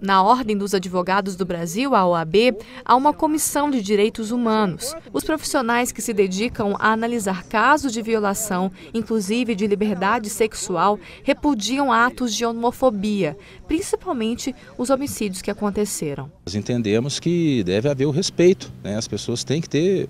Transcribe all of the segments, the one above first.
Na Ordem dos Advogados do Brasil, a OAB, há uma comissão de direitos humanos. Os profissionais que se dedicam a analisar casos de violação, inclusive de liberdade sexual, repudiam atos de homofobia, principalmente os homicídios que aconteceram. Nós entendemos que deve haver o respeito, né? as pessoas têm que ter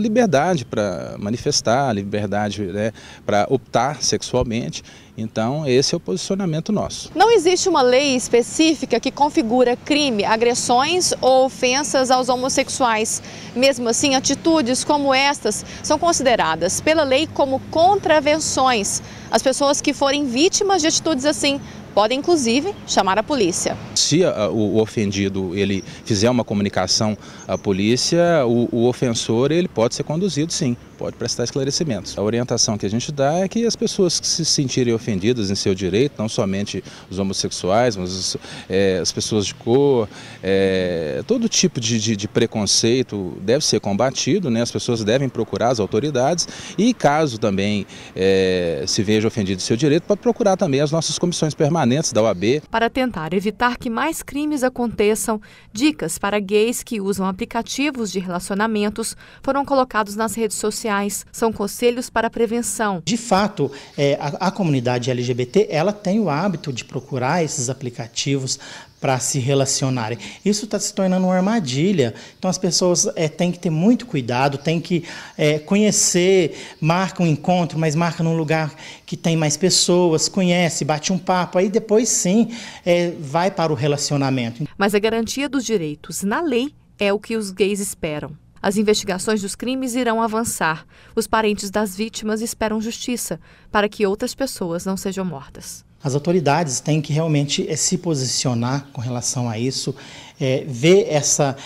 liberdade para manifestar, liberdade né, para optar sexualmente. Então, esse é o posicionamento nosso. Não existe uma lei específica que que configura crime agressões ou ofensas aos homossexuais. Mesmo assim, atitudes como estas são consideradas pela lei como contravenções. As pessoas que forem vítimas de atitudes assim podem inclusive chamar a polícia. Se ah, o ofendido ele fizer uma comunicação à polícia, o, o ofensor ele pode ser conduzido sim pode prestar esclarecimentos. A orientação que a gente dá é que as pessoas que se sentirem ofendidas em seu direito, não somente os homossexuais, mas os, é, as pessoas de cor, é, todo tipo de, de, de, preconceito deve ser combatido, né? as pessoas devem procurar as autoridades e caso também é, se veja ofendido em seu direito, pode procurar também as nossas comissões permanentes da OAB. Para tentar evitar que mais crimes aconteçam, dicas para gays que usam aplicativos de relacionamentos foram colocados nas redes sociais sociais, são conselhos para prevenção. De fato, é, a, a comunidade LGBT ela tem o hábito de procurar esses aplicativos para se relacionarem. Isso está se tornando uma armadilha. Então as pessoas é, têm que ter muito cuidado, têm que é, conhecer, marca um encontro, mas marca num lugar que tem mais pessoas, conhece, bate um papo, aí depois sim é, vai para o relacionamento. Mas a garantia dos direitos na lei é o que os gays esperam. As investigações dos crimes irão avançar. Os parentes das vítimas esperam justiça para que outras pessoas não sejam mortas. As autoridades têm que realmente eh, se posicionar com relação a isso, é, ver essa,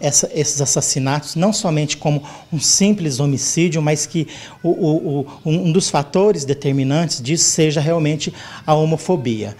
essa, esses assassinatos não somente como um simples homicídio, mas que o, o, o, um dos fatores determinantes disso seja realmente a homofobia.